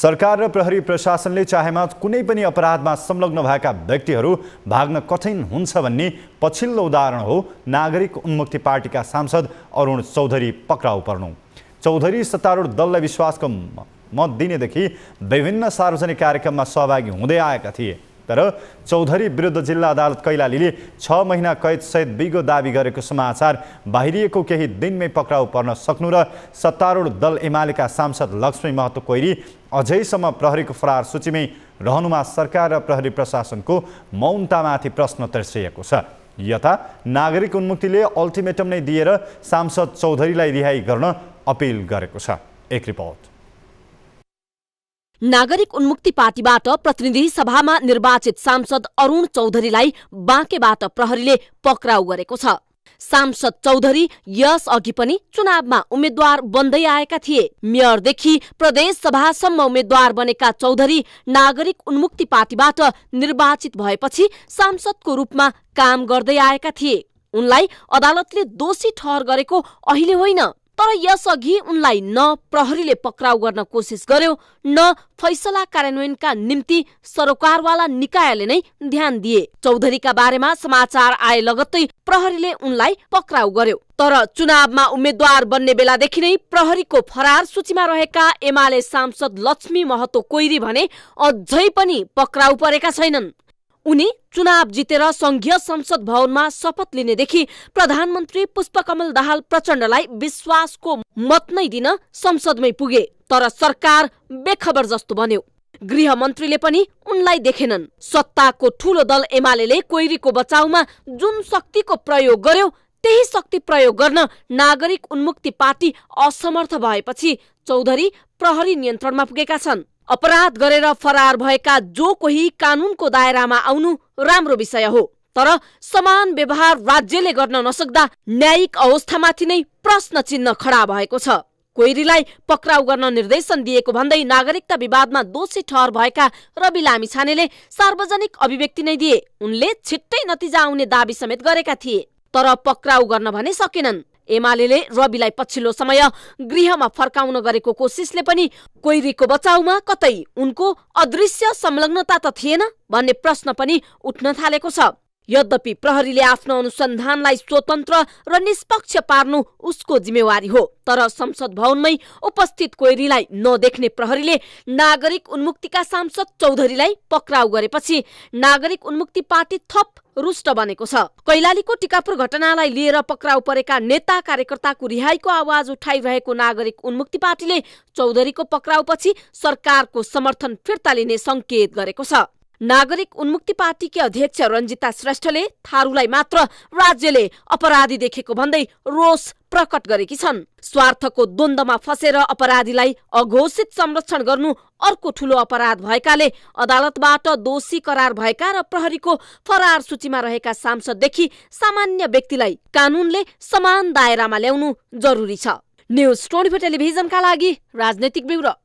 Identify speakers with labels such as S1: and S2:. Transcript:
S1: सरकार र प्रहरी प्रशासनले चाहेमा कुनै पनि अपराधमा संलग्न भएका व्यक्तिहरू भाग्न कठिन हुन्छ भन्ने पछिल्लो उदाहरण हो नागरिक उन्मुक्ति पार्टीका सांसद अरुण चौधरी पक्राउ पर्नु चौधरी सत्तारूढ दललाई विश्वासको मत दिनेदेखि विभिन्न सार्वजनिक कार्यक्रममा सहभागी हुँदै आएका थिए तर चौधरी विरुद्ध जिल्ला अदालत कैलालीले छ महिना कैदसहित बिगो दावी गरेको समाचार बाहिरिएको केही दिनमै पक्राउ पर्न सक्नु र सत्तारूढ दल एमालेका सांसद लक्ष्मी महतो कोइरी अझैसम्म प्रहरीको फरार सूचीमै रहनुमा सरकार र प्रहरी प्रशासनको मौनतामाथि प्रश्न तर्सिएको छ यता नागरिक उन्मुक्तिले अल्टिमेटम नै दिएर सांसद चौधरीलाई रिहाई गर्न अपिल गरेको छ एक रिपोर्ट
S2: नागरिक उन्मुक्ति पार्टीबाट प्रतिनिधि सभामा निर्वाचित सांसद अरूण चौधरीलाई बाँकेबाट प्रहरीले पक्राउ गरेको छ सांसद चौधरी यस अघि पनि चुनावमा उम्मेद्वार बन्दै आएका थिए मेयरदेखि प्रदेश सभासम्म उम्मेद्वार बनेका चौधरी नागरिक उन्मुक्ति पार्टीबाट निर्वाचित भएपछि सांसदको रूपमा काम गर्दै आएका थिए उनलाई अदालतले दोषी ठहर गरेको अहिले होइन तर यसअघि उनलाई न प्रहरीले पक्राउ गर्न कोसिस गर्यो न फैसला कार्यान्वयनका निम्ति सरोकारवाला निकायले नै ध्यान दिए चौधरीका बारेमा समाचार आए लगत्तै प्रहरीले उनलाई पक्राउ गर्यो तर चुनावमा उम्मेद्वार बन्ने बेलादेखि नै प्रहरीको फरार सूचीमा रहेका एमाले सांसद लक्ष्मी महतो कोइरी भने अझै पनि पक्राउ परेका छैनन् उनी चुनाव जितेर संघीय संसद भवनमा शपथ लिनेदेखि प्रधानमन्त्री पुष्पकमल दाहाल प्रचण्डलाई विश्वासको मत नै दिन संसदमै पुगे तर सरकार बेखबर जस्तो बन्यो गृहमन्त्रीले पनि उनलाई देखेनन् सत्ताको ठूलो दल एमाले कोइरीको बचाउमा जुन शक्तिको प्रयोग गर्यो त्यही शक्ति प्रयोग गर्न नागरिक उन्मुक्ति पार्टी असमर्थ भएपछि चौधरी प्रहरी नियन्त्रणमा पुगेका छन् अपराध गरेर फरार भएका जो कोही कानूनको दायरामा आउनु राम्रो विषय हो तर समान व्यवहार राज्यले गर्न नसक्दा न्यायिक अवस्थामाथि नै प्रश्न चिन्ह खडा भएको छ कोइरीलाई पक्राउ गर्न निर्देशन दिएको भन्दै नागरिकता विवादमा दोषी ठहर भएका रवि लामिछानेले सार्वजनिक अभिव्यक्ति नै दिए उनले छिट्टै नतिजा आउने दावी समेत गरेका थिए तर पक्राउ गर्न भने सकेनन् एमाले रविलाई पछिल्लो समय गृहमा फर्काउन गरेको कोसिसले पनि कोइरीको बचाउमा कतै उनको अदृश्य संलग्नता त थिएन भन्ने प्रश्न पनि उठ्न थालेको छ यद्यपि प्रहरीले आफ्नो अनुसन्धानलाई स्वतन्त्र र निष्पक्ष पार्नु उसको जिम्मेवारी हो तर संसद भवनमै उपस्थित कोइरीलाई नदेख्ने प्रहरीले नागरिक उन्मुक्तिका सांसद चौधरीलाई पक्राउ गरेपछि नागरिक उन्मुक्ति पार्टी थप रुष्ट बनेको छ कैलालीको टिकापुर घटनालाई लिएर पक्राउ परेका नेता कार्यकर्ताको रिहाईको आवाज उठाइरहेको नागरिक उन्मुक्ति पार्टीले चौधरीको पक्राउपछि सरकारको समर्थन फिर्ता लिने संकेत गरेको छ नागरिक उन्मुक्ति पार्टीकी अध्यक्ष रञ्जिता श्रेष्ठले थारूलाई मात्र राज्यले अपराधी देखेको भन्दै रोष प्रकट गरेकी छन् स्वार्थको द्वन्दमा फसेर अपराधीलाई अघोषित संरक्षण गर्नु अर्को ठूलो अपराध भएकाले अदालतबाट दोषी करार भएका र प्रहरीको फरार सूचीमा रहेका सांसददेखि सामान्य व्यक्तिलाई कानूनले समान दायरामा ल्याउनु जरुरी छ न्युज ट्वेन्टी फोर टेलिभिजनका लागि राजनैतिक ब्युरो